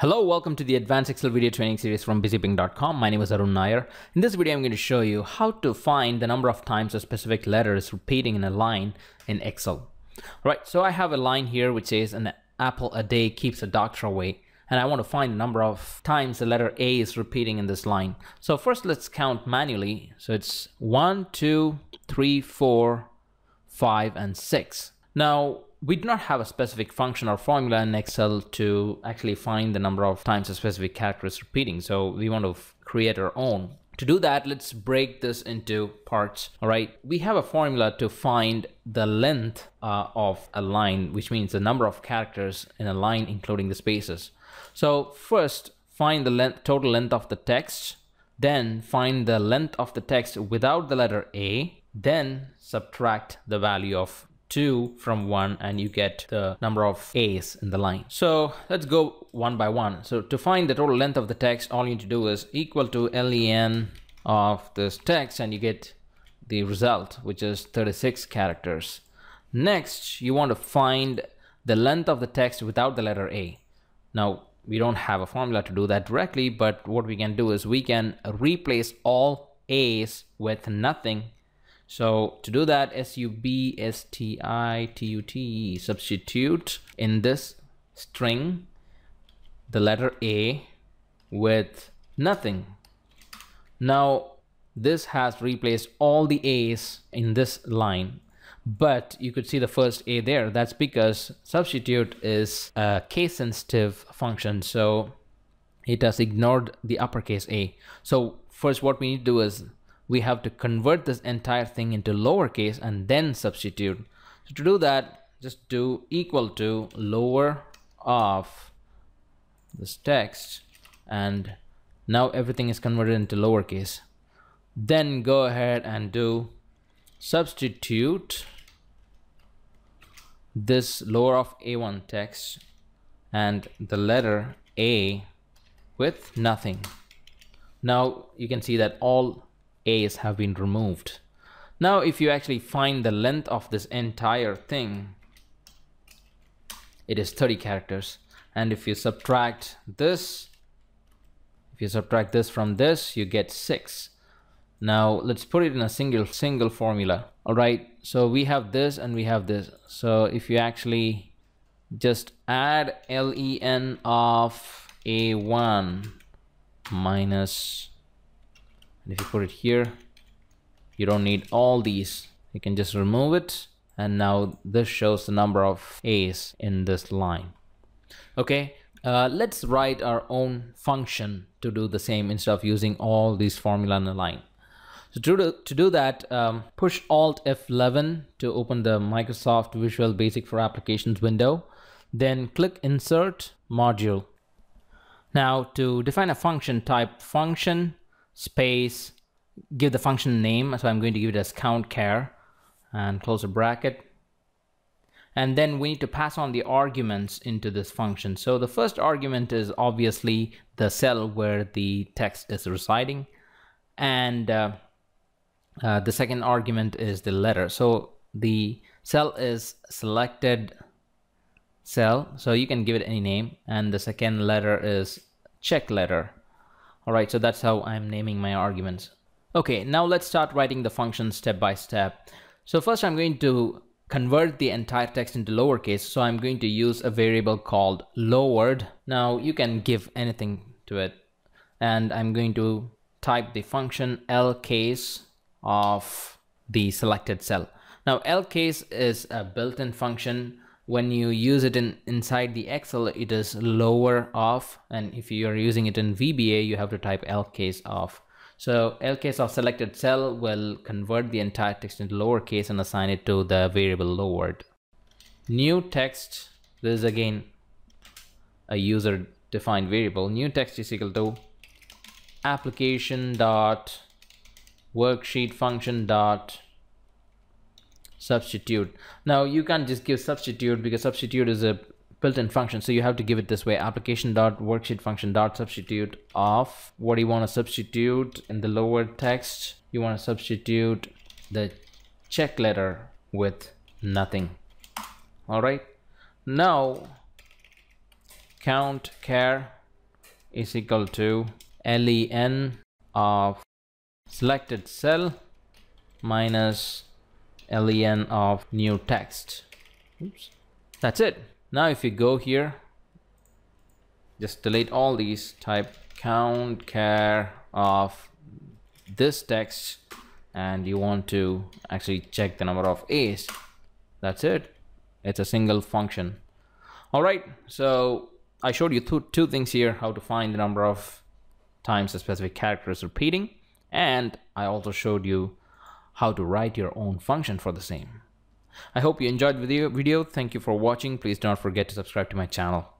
Hello, welcome to the Advanced Excel video training series from busyping.com. My name is Arun Nair. In this video, I'm going to show you how to find the number of times a specific letter is repeating in a line in Excel. All right, so I have a line here which says an apple a day keeps a doctor away. And I want to find the number of times the letter A is repeating in this line. So first let's count manually. So it's one, two, three, four, five, and 6. Now, we do not have a specific function or formula in Excel to actually find the number of times a specific character is repeating. So we want to create our own. To do that, let's break this into parts. All right, we have a formula to find the length uh, of a line, which means the number of characters in a line, including the spaces. So first, find the length, total length of the text, then find the length of the text without the letter A, then subtract the value of two from one and you get the number of A's in the line. So let's go one by one. So to find the total length of the text, all you need to do is equal to len of this text and you get the result, which is 36 characters. Next, you want to find the length of the text without the letter A. Now, we don't have a formula to do that directly, but what we can do is we can replace all A's with nothing so to do that, S-U-B-S-T-I-T-U-T-E, substitute in this string, the letter A with nothing. Now, this has replaced all the A's in this line, but you could see the first A there. That's because substitute is a case sensitive function. So it has ignored the uppercase A. So first what we need to do is we have to convert this entire thing into lowercase and then substitute. So to do that, just do equal to lower of this text and now everything is converted into lowercase. Then go ahead and do substitute this lower of A1 text and the letter A with nothing. Now you can see that all A's have been removed. Now if you actually find the length of this entire thing, it is 30 characters. And if you subtract this, if you subtract this from this, you get 6. Now let's put it in a single single formula. All right, so we have this and we have this. So if you actually just add len of a1 minus and if you put it here you don't need all these you can just remove it and now this shows the number of A's in this line okay uh, let's write our own function to do the same instead of using all these formula in the line so to do, to do that um, push alt F11 to open the Microsoft Visual Basic for applications window then click insert module now to define a function type function space, give the function name. So I'm going to give it as count care and close a bracket. And then we need to pass on the arguments into this function. So the first argument is obviously the cell where the text is residing. And uh, uh, the second argument is the letter. So the cell is selected cell. So you can give it any name. And the second letter is check letter. Alright, so that's how I'm naming my arguments. Okay, now let's start writing the function step by step. So first I'm going to convert the entire text into lowercase. So I'm going to use a variable called lowered. Now you can give anything to it. And I'm going to type the function L case of the selected cell. Now L case is a built-in function when you use it in inside the Excel, it is lower off. And if you're using it in VBA, you have to type L case off. So L case of selected cell will convert the entire text into lowercase and assign it to the variable lowered. New text, this is again a user defined variable. New text is equal to application dot worksheet function dot substitute. Now you can't just give substitute because substitute is a built-in function. So you have to give it this way, application dot worksheet function dot substitute of what do you want to substitute in the lower text? You want to substitute the check letter with nothing. All right. Now count care is equal to len of selected cell minus len of new text oops that's it now if you go here just delete all these type count care of this text and you want to actually check the number of a's that's it it's a single function all right so i showed you two things here how to find the number of times a specific character is repeating and i also showed you how to write your own function for the same. I hope you enjoyed the video. Thank you for watching. Please don't forget to subscribe to my channel.